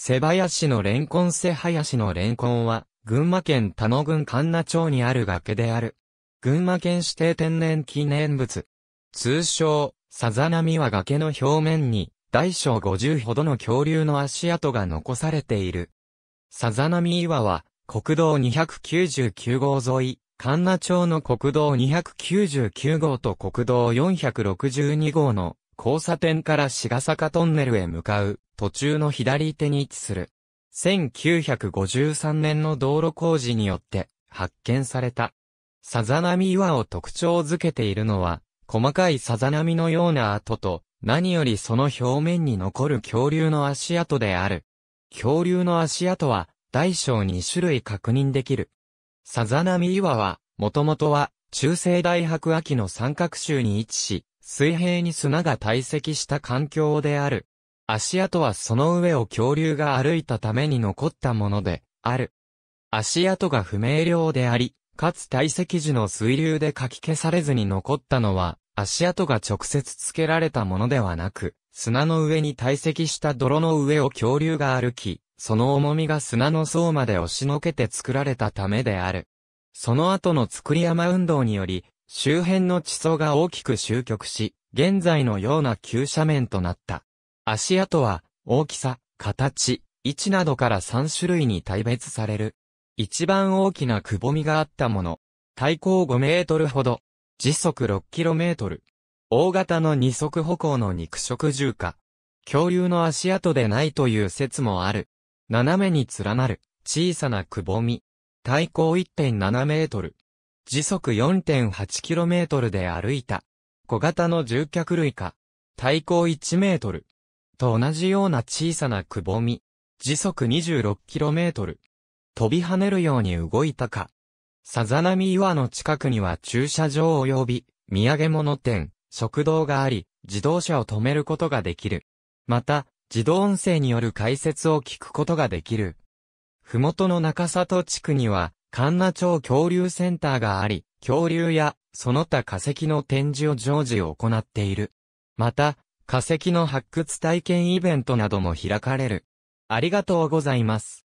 瀬林のレンコン瀬林のレンコンは、群馬県田野郡神奈町にある崖である。群馬県指定天然記念物。通称、さざ波は崖の表面に、大小50ほどの恐竜の足跡が残されている。さざ波岩は、国道299号沿い、神奈町の国道299号と国道462号の交差点から茅坂トンネルへ向かう途中の左手に位置する。1953年の道路工事によって発見された。さざ波岩を特徴づけているのは、細かいさざ波のような跡と、何よりその表面に残る恐竜の足跡である。恐竜の足跡は、大小2種類確認できる。さざ波岩は、もともとは、中世大白亜紀の三角州に位置し、水平に砂が堆積した環境である。足跡はその上を恐竜が歩いたために残ったもので、ある。足跡が不明瞭であり、かつ堆積時の水流でかき消されずに残ったのは、足跡が直接付けられたものではなく、砂の上に堆積した泥の上を恐竜が歩き、その重みが砂の層まで押しのけて作られたためである。その後の作り山運動により、周辺の地層が大きく集局し、現在のような急斜面となった。足跡は、大きさ、形、位置などから3種類に大別される。一番大きなくぼみがあったもの。体高5メートルほど。時速6キロメートル。大型の二足歩行の肉食獣化。恐竜の足跡でないという説もある。斜めに連なる小さなくぼみ。体高1.7メートル。時速4 8トルで歩いた。小型の獣脚類か。体高1メートル。と同じような小さなくぼみ、時速 26km、飛び跳ねるように動いたか。さざ波岩の近くには駐車場及び、土産物店、食堂があり、自動車を止めることができる。また、自動音声による解説を聞くことができる。ふもとの中里地区には、神奈町恐竜センターがあり、恐竜や、その他化石の展示を常時行っている。また、化石の発掘体験イベントなども開かれる。ありがとうございます。